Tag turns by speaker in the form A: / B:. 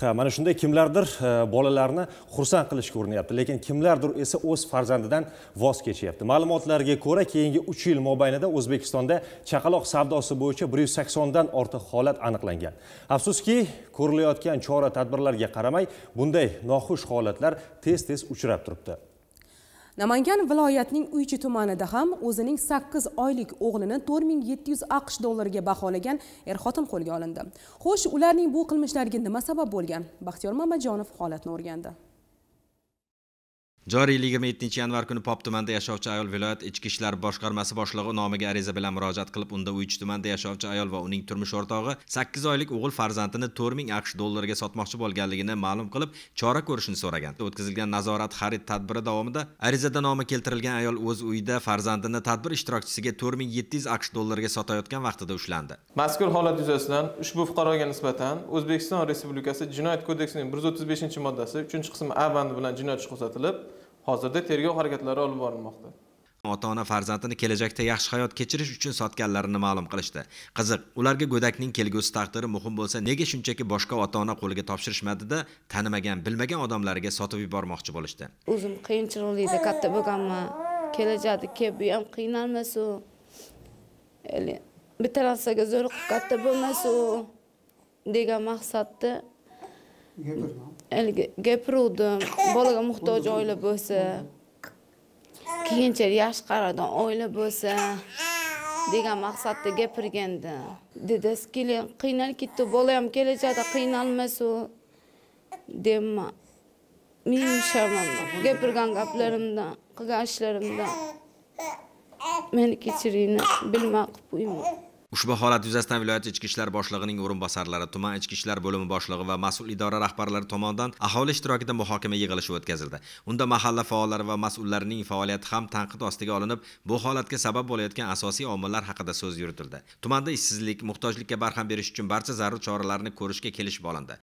A: ha mana shunday kimlardir e, bolalarni xursand qilishga urinyapti lekin kimlardir esa o'z farzandidan voz kechyapti ma'lumotlarga ko'ra keyingi uch yil mobaynida o'zbekistonda chaqaloq savdosi bo'yicha bir yuz saksondan ortiq holat aniqlangan afsuski ko'rilayotgan chora tadbirlarga qaramay bunday noxush holatlar tez tez uchrab turibdi
B: namangan viloyatining uychi tumanida ham o'zining 8 oylik o'g'lini 4700 aqsh dollariga baholagan er xotin qo'lga olindi xo'sh ularning bu qilmishlariga nima sabab bo'lgan baxtiyor mamajonov holatni o'rgandi
C: joriy yil 27 yanvar kuni pop tumanida yashovchi ayol viloyat ichki ishlar boshqarmasi boshlig'i nomiga ariza bilan murojaat qilib unda uyuch tumanida yashovchi ayol va uning turmush o'rtog'i 8 oylik o'g'il farzandini 4000 aqsh dollariga sotmoqchi bo'lganligini ma'lum qilib chora ko'rishni so'ragan o'tkazilgan nazorat xarid tadbiri davomida arizada nomi keltirilgan ayol o'z uyida farzandini tadbir ishtirokchisiga 4700 aqsh dollariga sotayotgan vaqtida ushlandi
D: mazkur holat yuzasidan ushbu fuqaroga nisbatan o'zbekiston respublikasi jinoyat kodeksining 135 moddasi 3 qismi a bandi bilan jinoyat ishi qo'zg'atilib hozirda tergov harakatlari olib borilmoqda
C: ota ona farzandini kelajakda yaxshi hayot kechirish uchun sotganlarini ma'lum qilishdi qiziq ularga go'dakning kelgusi taqdiri muhim bo'lsa nega shunchaki boshqa ota ona qo'liga topshirishmadida tanimagan bilmagan odamlarga sotib yubormoqchi bo'lishdi
E: o'zim qiyinchiliklarda katta bo'lganman kelajakda kelib bu ham qiynalmasu bitta narsaga zo'riqib katta bo'lmasu degan maqsadda gapirma haligi gapiruvdim bolaga muhtoj oila bo'lsa keyinchalik yaxshi qaraydigan oila bo'lsa degan maqsadda gapirgandi dedi kelin qiynalib ketdi bola ham kelajakda qiynalmasu demma men yumshaman gapirgan gaplarimdan qilgan ishlarimdan meni kechiringlar bilmay qilib
C: Ushbu holat yuzasidan viloyat ichki ishlar boshlig'ining o'rinbosarlari, tuman ichki ishlar bo'limi boshlig'i va mas'ul idora rahbarlari tomonidan aholi ishtirokida muhokama yig'ilishi o'tkazildi. Unda mahalla faollari va mas'ullarining faoliyati ham tanqid ostiga olinib, bu holatga sabab bo'layotgan asosiy omillar haqida so'z yuritildi. Tumanda ishsizlik, muhtojlikka barham berish uchun barcha zarur choralarni ko'rishga kelishib olindi.